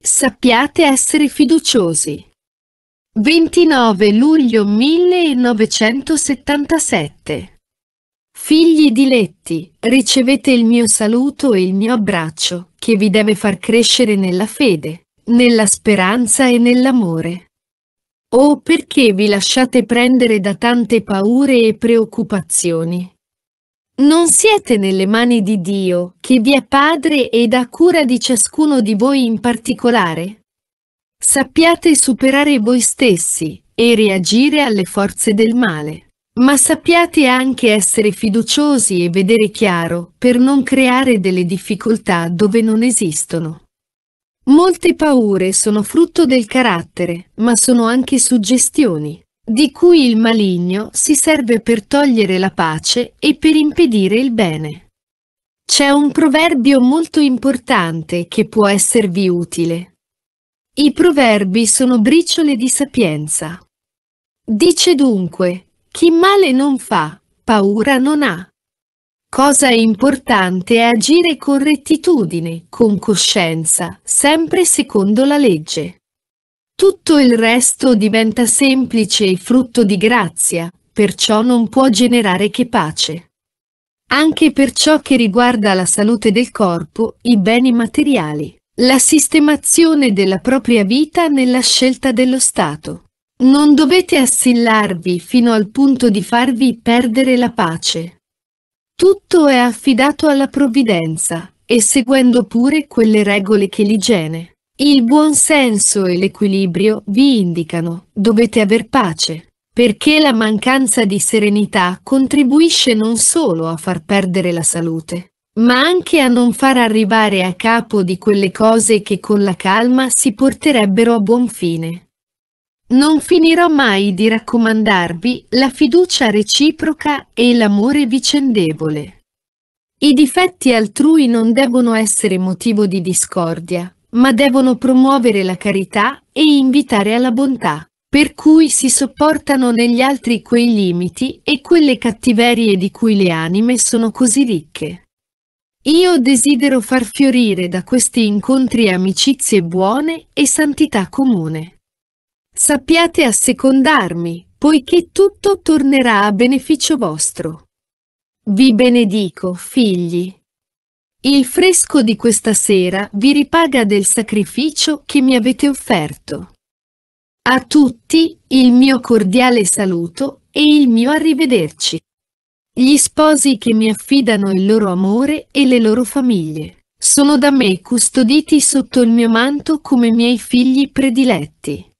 Sappiate essere fiduciosi. 29 luglio 1977 Figli diletti, ricevete il mio saluto e il mio abbraccio, che vi deve far crescere nella fede, nella speranza e nell'amore. O oh, perché vi lasciate prendere da tante paure e preoccupazioni, non siete nelle mani di Dio, che vi è Padre ed ha cura di ciascuno di voi in particolare? Sappiate superare voi stessi e reagire alle forze del male. Ma sappiate anche essere fiduciosi e vedere chiaro, per non creare delle difficoltà dove non esistono. Molte paure sono frutto del carattere, ma sono anche suggestioni di cui il maligno si serve per togliere la pace e per impedire il bene. C'è un proverbio molto importante che può esservi utile. I proverbi sono briciole di sapienza. Dice dunque, chi male non fa, paura non ha. Cosa è importante è agire con rettitudine, con coscienza, sempre secondo la legge. Tutto il resto diventa semplice e frutto di grazia, perciò non può generare che pace. Anche per ciò che riguarda la salute del corpo, i beni materiali, la sistemazione della propria vita nella scelta dello Stato. Non dovete assillarvi fino al punto di farvi perdere la pace. Tutto è affidato alla provvidenza, e seguendo pure quelle regole che l'igiene. Il buonsenso e l'equilibrio vi indicano, dovete aver pace, perché la mancanza di serenità contribuisce non solo a far perdere la salute, ma anche a non far arrivare a capo di quelle cose che con la calma si porterebbero a buon fine. Non finirò mai di raccomandarvi la fiducia reciproca e l'amore vicendevole. I difetti altrui non devono essere motivo di discordia, ma devono promuovere la carità e invitare alla bontà, per cui si sopportano negli altri quei limiti e quelle cattiverie di cui le anime sono così ricche. Io desidero far fiorire da questi incontri amicizie buone e santità comune. Sappiate assecondarmi, poiché tutto tornerà a beneficio vostro. Vi benedico, figli, il fresco di questa sera vi ripaga del sacrificio che mi avete offerto. A tutti il mio cordiale saluto e il mio arrivederci. Gli sposi che mi affidano il loro amore e le loro famiglie sono da me custoditi sotto il mio manto come miei figli prediletti.